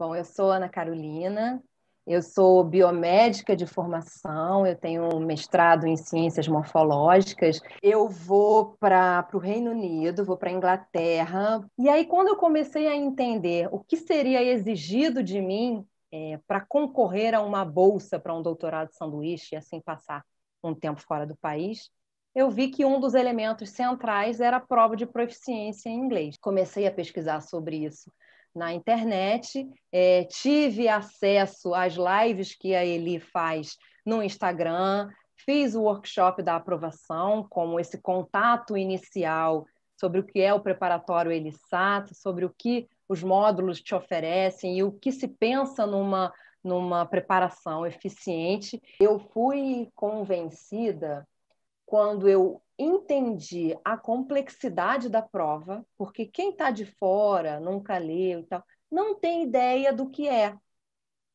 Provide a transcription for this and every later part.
Bom, eu sou Ana Carolina, eu sou biomédica de formação, eu tenho um mestrado em ciências morfológicas. Eu vou para o Reino Unido, vou para a Inglaterra. E aí, quando eu comecei a entender o que seria exigido de mim é, para concorrer a uma bolsa para um doutorado de sanduíche e assim passar um tempo fora do país, eu vi que um dos elementos centrais era a prova de proficiência em inglês. Comecei a pesquisar sobre isso na internet, é, tive acesso às lives que a Eli faz no Instagram, fiz o workshop da aprovação, como esse contato inicial sobre o que é o preparatório Elisat, sobre o que os módulos te oferecem e o que se pensa numa, numa preparação eficiente. Eu fui convencida quando eu entendi a complexidade da prova, porque quem está de fora, nunca leu e tal, não tem ideia do que é.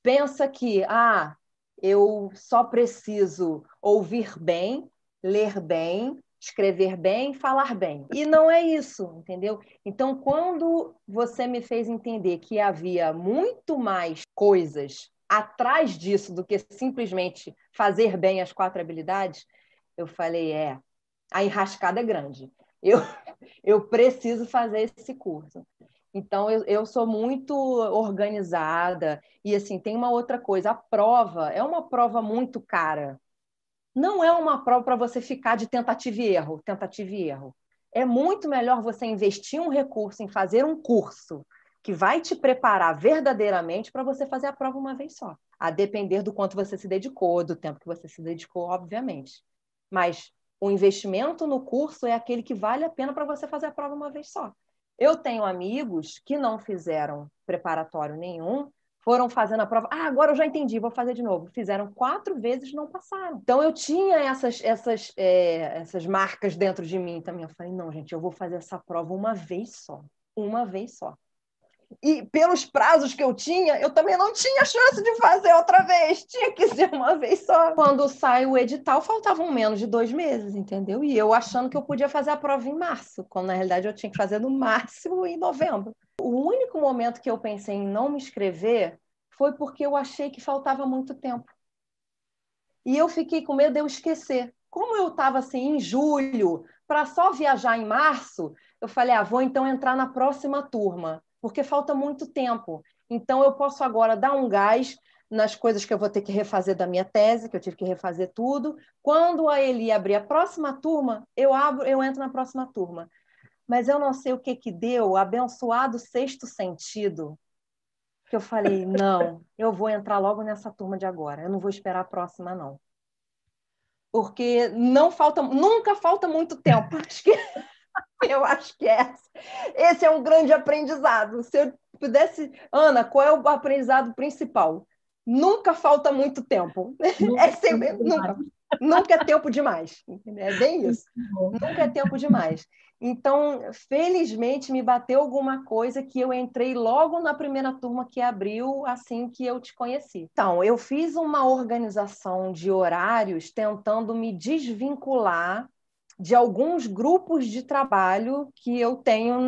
Pensa que, ah, eu só preciso ouvir bem, ler bem, escrever bem, falar bem. E não é isso, entendeu? Então, quando você me fez entender que havia muito mais coisas atrás disso do que simplesmente fazer bem as quatro habilidades, eu falei, é, a enrascada é grande. Eu, eu preciso fazer esse curso. Então, eu, eu sou muito organizada. E, assim, tem uma outra coisa: a prova é uma prova muito cara. Não é uma prova para você ficar de tentativa e erro, tentativa e erro. É muito melhor você investir um recurso em fazer um curso que vai te preparar verdadeiramente para você fazer a prova uma vez só, a depender do quanto você se dedicou, do tempo que você se dedicou, obviamente. Mas o investimento no curso é aquele que vale a pena para você fazer a prova uma vez só. Eu tenho amigos que não fizeram preparatório nenhum, foram fazendo a prova. Ah, agora eu já entendi, vou fazer de novo. Fizeram quatro vezes, não passaram. Então eu tinha essas, essas, é, essas marcas dentro de mim também. Eu falei, não, gente, eu vou fazer essa prova uma vez só. Uma vez só e pelos prazos que eu tinha, eu também não tinha chance de fazer outra vez. Tinha que ser uma vez só. Quando sai o edital, faltavam menos de dois meses, entendeu? E eu achando que eu podia fazer a prova em março, quando na realidade eu tinha que fazer no máximo em novembro. O único momento que eu pensei em não me inscrever foi porque eu achei que faltava muito tempo. E eu fiquei com medo de eu esquecer. Como eu estava assim em julho, para só viajar em março, eu falei: ah, vou então entrar na próxima turma porque falta muito tempo. Então, eu posso agora dar um gás nas coisas que eu vou ter que refazer da minha tese, que eu tive que refazer tudo. Quando a Eli abrir a próxima turma, eu abro, eu entro na próxima turma. Mas eu não sei o que que deu, abençoado sexto sentido, que eu falei, não, eu vou entrar logo nessa turma de agora, eu não vou esperar a próxima não. Porque não falta, nunca falta muito tempo. Acho que Eu acho que é. Esse é um grande aprendizado. Se eu pudesse. Ana, qual é o aprendizado principal? Nunca falta muito tempo. É nunca é sempre, nunca, nunca é tempo demais. É bem isso. É nunca é tempo demais. Então, felizmente, me bateu alguma coisa que eu entrei logo na primeira turma que abriu, assim que eu te conheci. Então, eu fiz uma organização de horários tentando me desvincular de alguns grupos de trabalho que eu tenho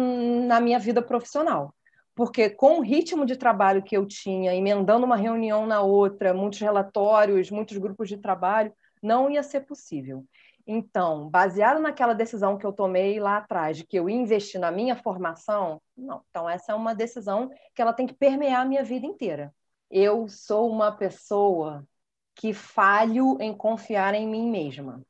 na minha vida profissional. Porque com o ritmo de trabalho que eu tinha, emendando uma reunião na outra, muitos relatórios, muitos grupos de trabalho, não ia ser possível. Então, baseado naquela decisão que eu tomei lá atrás, de que eu investi na minha formação, não. Então, essa é uma decisão que ela tem que permear a minha vida inteira. Eu sou uma pessoa que falho em confiar em mim mesma.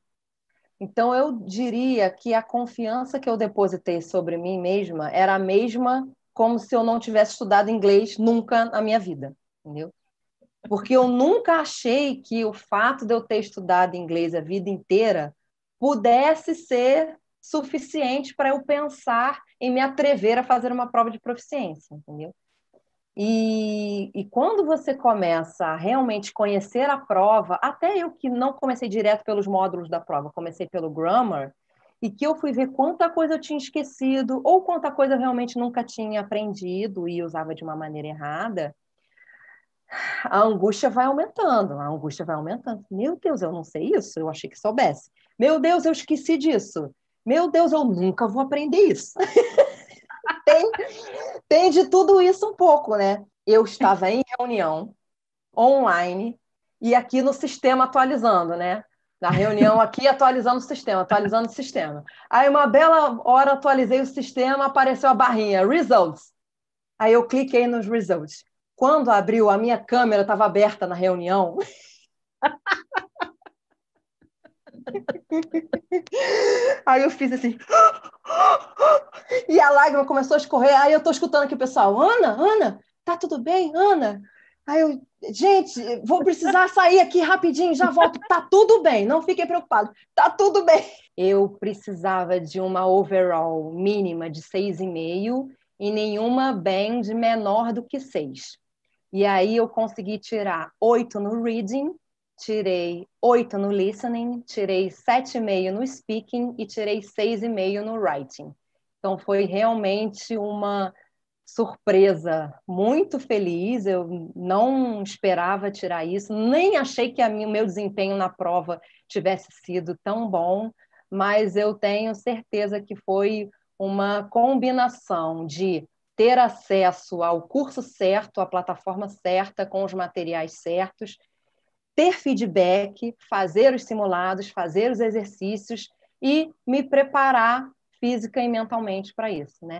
Então, eu diria que a confiança que eu depositei sobre mim mesma era a mesma como se eu não tivesse estudado inglês nunca na minha vida, entendeu? Porque eu nunca achei que o fato de eu ter estudado inglês a vida inteira pudesse ser suficiente para eu pensar em me atrever a fazer uma prova de proficiência, entendeu? E, e, quando você começa a realmente conhecer a prova, até eu que não comecei direto pelos módulos da prova, comecei pelo grammar, e que eu fui ver quanta coisa eu tinha esquecido, ou quanta coisa eu realmente nunca tinha aprendido e usava de uma maneira errada, a angústia vai aumentando, a angústia vai aumentando. Meu Deus, eu não sei isso, eu achei que soubesse. Meu Deus, eu esqueci disso. Meu Deus, eu nunca vou aprender isso. tem, tem de tudo isso um pouco, né? Eu estava em reunião online e aqui no sistema atualizando, né? Na reunião aqui, atualizando o sistema, atualizando o sistema. Aí, uma bela hora, atualizei o sistema, apareceu a barrinha, results. Aí, eu cliquei nos results. Quando abriu, a minha câmera estava aberta na reunião. Aí eu fiz assim. E a lágrima começou a escorrer. Aí eu tô escutando aqui o pessoal: Ana, Ana, tá tudo bem, Ana? Aí eu, gente, vou precisar sair aqui rapidinho, já volto. Tá tudo bem, não fiquem preocupados. Tá tudo bem. Eu precisava de uma overall mínima de 6,5 e nenhuma band menor do que 6. E aí eu consegui tirar 8 no reading tirei 8 no listening, tirei 7,5 no speaking e tirei 6,5 no writing. Então foi realmente uma surpresa, muito feliz. Eu não esperava tirar isso, nem achei que o meu desempenho na prova tivesse sido tão bom, mas eu tenho certeza que foi uma combinação de ter acesso ao curso certo, à plataforma certa, com os materiais certos ter feedback, fazer os simulados, fazer os exercícios e me preparar física e mentalmente para isso, né?